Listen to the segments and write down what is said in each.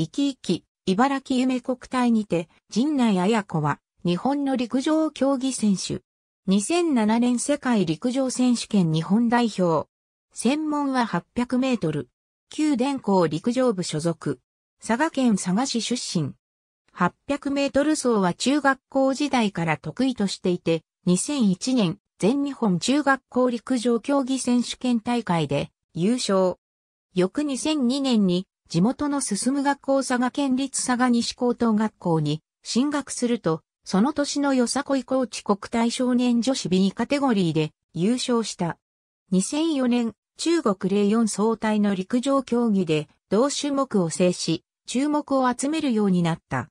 生き生き、茨城夢国体にて、陣内綾子は、日本の陸上競技選手。2007年世界陸上選手権日本代表。専門は800メートル。旧電工陸上部所属。佐賀県佐賀市出身。800メートル走は中学校時代から得意としていて、2001年全日本中学校陸上競技選手権大会で優勝。翌2002年に地元の進む学校佐賀県立佐賀西高等学校に進学すると、その年のよさこい高知国体少年女子 B カテゴリーで優勝した。2004年、中国霊4総体の陸上競技で同種目を制し、注目を集めるようになった。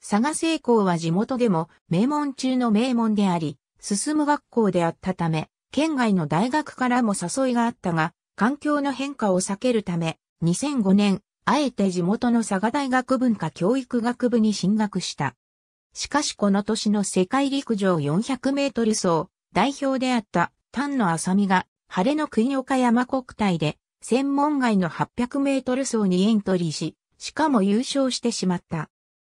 佐賀聖光は地元でも名門中の名門であり、進む学校であったため、県外の大学からも誘いがあったが、環境の変化を避けるため、2005年、あえて地元の佐賀大学文化教育学部に進学した。しかしこの年の世界陸上400メートル走、代表であった丹野浅美が、晴れの国岡山国体で、専門外の800メートル走にエントリーし、しかも優勝してしまった。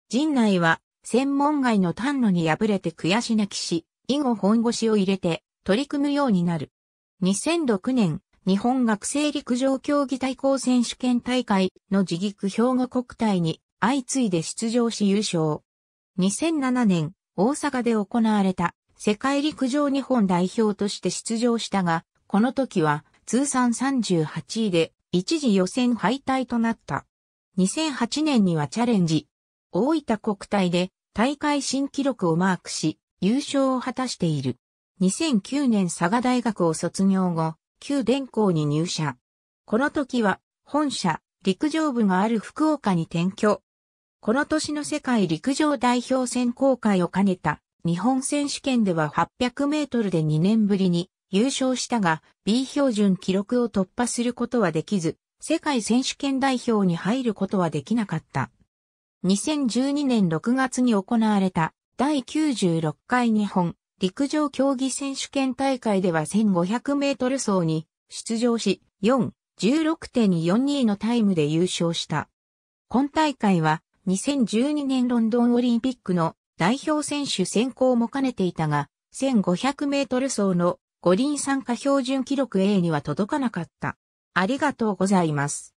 陣内は、専門外の丹野に敗れて悔し泣きし、以後本腰を入れて、取り組むようになる。2006年、日本学生陸上競技対抗選手権大会の自陸兵庫国体に相次いで出場し優勝。2007年、大阪で行われた世界陸上日本代表として出場したが、この時は通算38位で一時予選敗退となった。2008年にはチャレンジ。大分国体で大会新記録をマークし、優勝を果たしている。2009年佐賀大学を卒業後、旧電工に入社。この時は、本社、陸上部がある福岡に転居。この年の世界陸上代表選考会を兼ねた日本選手権では800メートルで2年ぶりに優勝したが B 標準記録を突破することはできず、世界選手権代表に入ることはできなかった。2012年6月に行われた第96回日本陸上競技選手権大会では1500メートル走に出場し、4、16.242のタイムで優勝した。今大会は2012年ロンドンオリンピックの代表選手選考も兼ねていたが、1500メートル走の五輪参加標準記録 A には届かなかった。ありがとうございます。